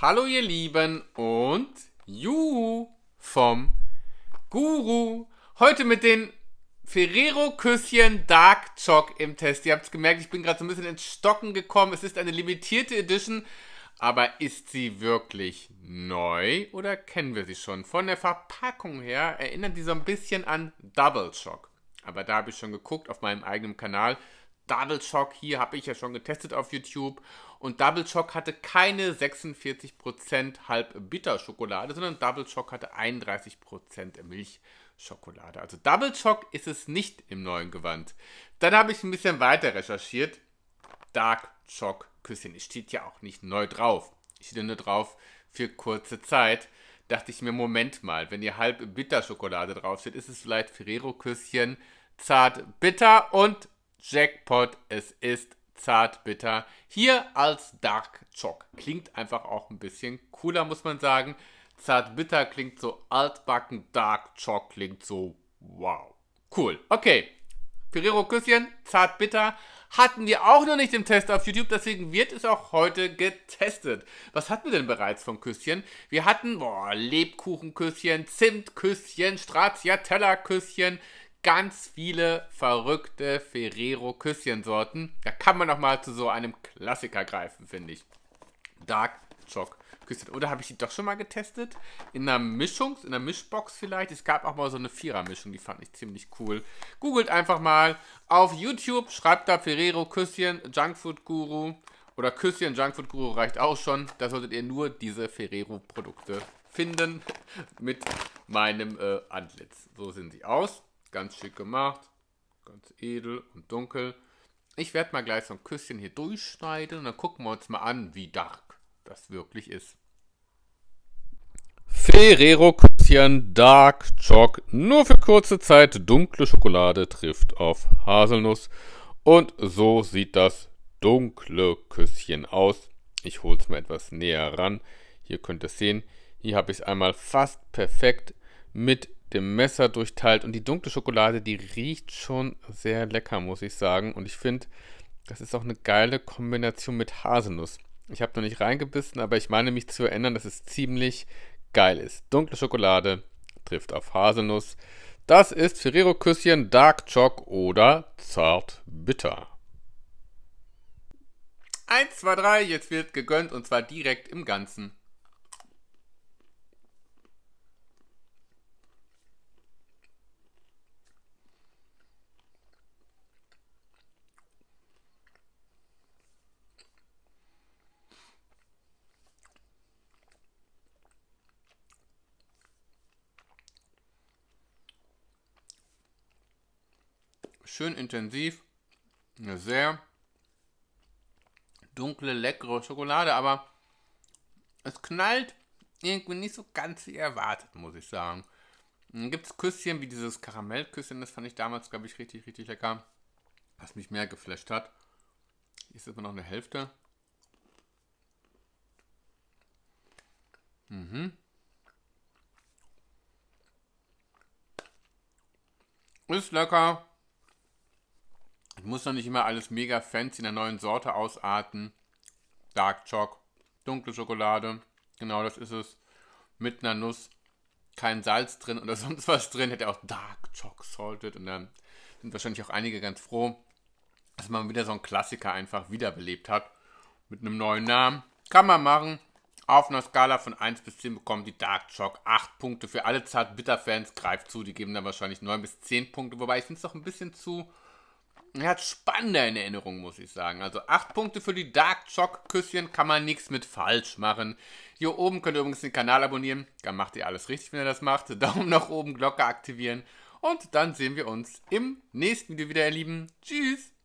Hallo ihr Lieben und Juhu vom Guru. Heute mit den Ferrero Küsschen Dark Chalk im Test. Ihr habt es gemerkt, ich bin gerade so ein bisschen ins Stocken gekommen. Es ist eine limitierte Edition, aber ist sie wirklich neu oder kennen wir sie schon? Von der Verpackung her erinnert die so ein bisschen an Double Chalk. Aber da habe ich schon geguckt auf meinem eigenen Kanal Double Shock hier habe ich ja schon getestet auf YouTube. Und Double Shock hatte keine 46% halb Schokolade, sondern Double Shock hatte 31% Milchschokolade. Also Double Shock ist es nicht im neuen Gewand. Dann habe ich ein bisschen weiter recherchiert. Dark Shock Küsschen. Es steht ja auch nicht neu drauf. Ich stehe nur drauf für kurze Zeit. Dachte ich mir, Moment mal, wenn hier halb Bitterschokolade draufsteht, ist es vielleicht Ferrero-Küsschen, zart, bitter und Jackpot, es ist zartbitter. Hier als Dark Chalk. Klingt einfach auch ein bisschen cooler, muss man sagen. Zartbitter klingt so altbacken, Dark Chalk klingt so wow. Cool, okay. Ferrero Küsschen, Zartbitter hatten wir auch noch nicht im Test auf YouTube, deswegen wird es auch heute getestet. Was hatten wir denn bereits vom Küsschen? Wir hatten boah, Lebkuchenküsschen, Zimtküsschen, Stracciatella-Küsschen, ganz viele verrückte Ferrero-Küsschensorten. Da kann man noch mal zu so einem Klassiker greifen, finde ich. Dark Choc Küsschen. Oder habe ich die doch schon mal getestet? In einer Mischung, in einer Mischbox vielleicht. Es gab auch mal so eine Vierer-Mischung, die fand ich ziemlich cool. Googelt einfach mal auf YouTube, schreibt da Ferrero Küsschen, Junkfood Guru oder Küsschen Junkfood Guru reicht auch schon. Da solltet ihr nur diese Ferrero-Produkte finden mit meinem äh, Antlitz. So sehen sie aus. Ganz schick gemacht, ganz edel und dunkel. Ich werde mal gleich so ein Küsschen hier durchschneiden und dann gucken wir uns mal an, wie dark das wirklich ist. Ferrero Küsschen Dark Chalk. Nur für kurze Zeit dunkle Schokolade trifft auf Haselnuss. Und so sieht das dunkle Küsschen aus. Ich hole es mal etwas näher ran. Hier könnt ihr es sehen. Hier habe ich es einmal fast perfekt mit dem Messer durchteilt. Und die dunkle Schokolade, die riecht schon sehr lecker, muss ich sagen. Und ich finde, das ist auch eine geile Kombination mit Haselnuss. Ich habe noch nicht reingebissen, aber ich meine mich zu erinnern, dass es ziemlich geil ist. Dunkle Schokolade trifft auf Haselnuss. Das ist Ferrero-Küsschen Dark Choc oder Zart Bitter. 1, 2, 3, jetzt wird gegönnt und zwar direkt im Ganzen. schön intensiv. Eine sehr dunkle, leckere Schokolade, aber es knallt irgendwie nicht so ganz wie erwartet, muss ich sagen. Dann gibt es Küsschen, wie dieses Karamellküsschen, das fand ich damals, glaube ich, richtig, richtig lecker. Was mich mehr geflasht hat. Hier ist immer noch eine Hälfte. Mhm. Ist lecker. Muss noch nicht immer alles mega fancy in der neuen Sorte ausarten. Dark Choc, dunkle Schokolade, genau das ist es. Mit einer Nuss, kein Salz drin oder sonst was drin. Hätte auch Dark Choc Salted und dann sind wahrscheinlich auch einige ganz froh, dass man wieder so einen Klassiker einfach wiederbelebt hat. Mit einem neuen Namen. Kann man machen. Auf einer Skala von 1 bis 10 bekommen die Dark Shock 8 Punkte. Für alle Zart-Bitter-Fans greift zu. Die geben dann wahrscheinlich 9 bis 10 Punkte. Wobei ich finde es doch ein bisschen zu er hat spannender in Erinnerung, muss ich sagen. Also 8 Punkte für die Dark Chalk Küsschen kann man nichts mit falsch machen. Hier oben könnt ihr übrigens den Kanal abonnieren. Dann macht ihr alles richtig, wenn ihr das macht. Daumen nach oben, Glocke aktivieren. Und dann sehen wir uns im nächsten Video wieder, ihr Lieben. Tschüss!